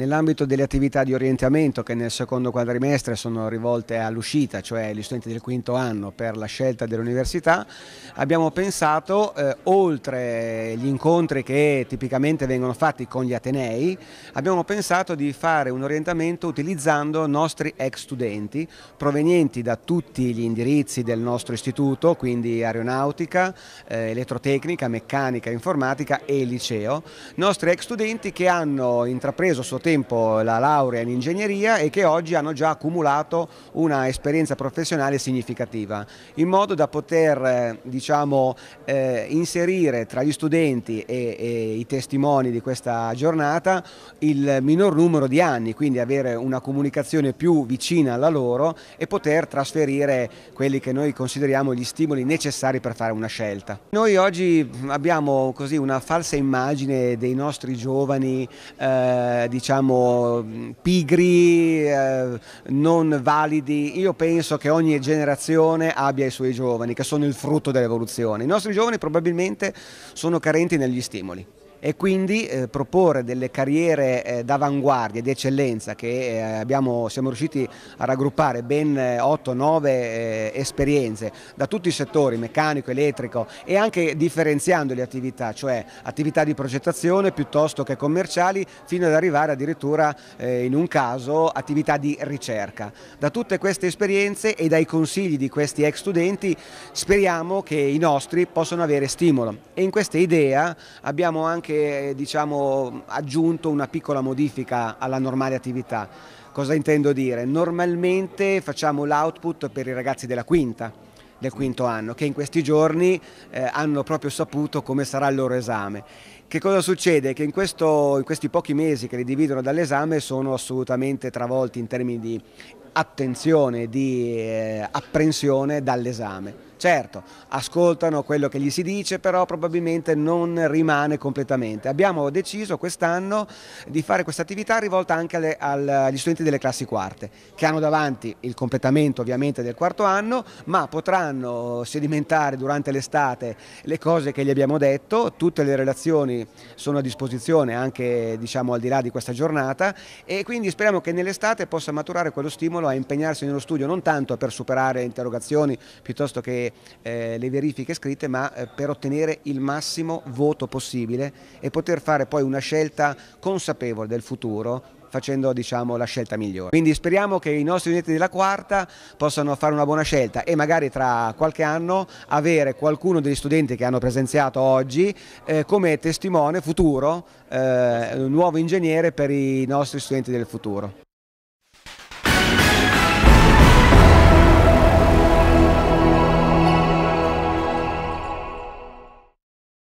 nell'ambito delle attività di orientamento che nel secondo quadrimestre sono rivolte all'uscita, cioè gli studenti del quinto anno per la scelta dell'università, abbiamo pensato, eh, oltre gli incontri che tipicamente vengono fatti con gli Atenei, abbiamo pensato di fare un orientamento utilizzando nostri ex studenti provenienti da tutti gli indirizzi del nostro istituto, quindi aeronautica, eh, elettrotecnica, meccanica, informatica e liceo, nostri ex studenti che hanno intrapreso suo tempo tempo la laurea in ingegneria e che oggi hanno già accumulato una esperienza professionale significativa, in modo da poter eh, diciamo, eh, inserire tra gli studenti e, e i testimoni di questa giornata il minor numero di anni, quindi avere una comunicazione più vicina alla loro e poter trasferire quelli che noi consideriamo gli stimoli necessari per fare una scelta. Noi oggi abbiamo così una falsa immagine dei nostri giovani eh, diciamo, diciamo, pigri, eh, non validi. Io penso che ogni generazione abbia i suoi giovani, che sono il frutto dell'evoluzione. I nostri giovani probabilmente sono carenti negli stimoli e quindi eh, proporre delle carriere eh, d'avanguardia, di eccellenza che eh, abbiamo, siamo riusciti a raggruppare ben 8-9 eh, eh, esperienze da tutti i settori, meccanico, elettrico e anche differenziando le attività, cioè attività di progettazione piuttosto che commerciali fino ad arrivare addirittura eh, in un caso attività di ricerca. Da tutte queste esperienze e dai consigli di questi ex studenti speriamo che i nostri possano avere stimolo e in questa idea abbiamo anche anche diciamo, aggiunto una piccola modifica alla normale attività. Cosa intendo dire? Normalmente facciamo l'output per i ragazzi della quinta, del quinto anno, che in questi giorni eh, hanno proprio saputo come sarà il loro esame. Che cosa succede? Che in, questo, in questi pochi mesi che li dividono dall'esame sono assolutamente travolti in termini di attenzione, di eh, apprensione dall'esame Certo, ascoltano quello che gli si dice, però probabilmente non rimane completamente. Abbiamo deciso quest'anno di fare questa attività rivolta anche alle, agli studenti delle classi quarte, che hanno davanti il completamento ovviamente del quarto anno, ma potranno sedimentare durante l'estate le cose che gli abbiamo detto, tutte le relazioni sono a disposizione anche diciamo, al di là di questa giornata e quindi speriamo che nell'estate possa maturare quello stimolo a impegnarsi nello studio non tanto per superare interrogazioni piuttosto che eh, le verifiche scritte, ma eh, per ottenere il massimo voto possibile e poter fare poi una scelta consapevole del futuro facendo diciamo, la scelta migliore. Quindi speriamo che i nostri studenti della quarta possano fare una buona scelta e magari tra qualche anno avere qualcuno degli studenti che hanno presenziato oggi eh, come testimone futuro, eh, un nuovo ingegnere per i nostri studenti del futuro.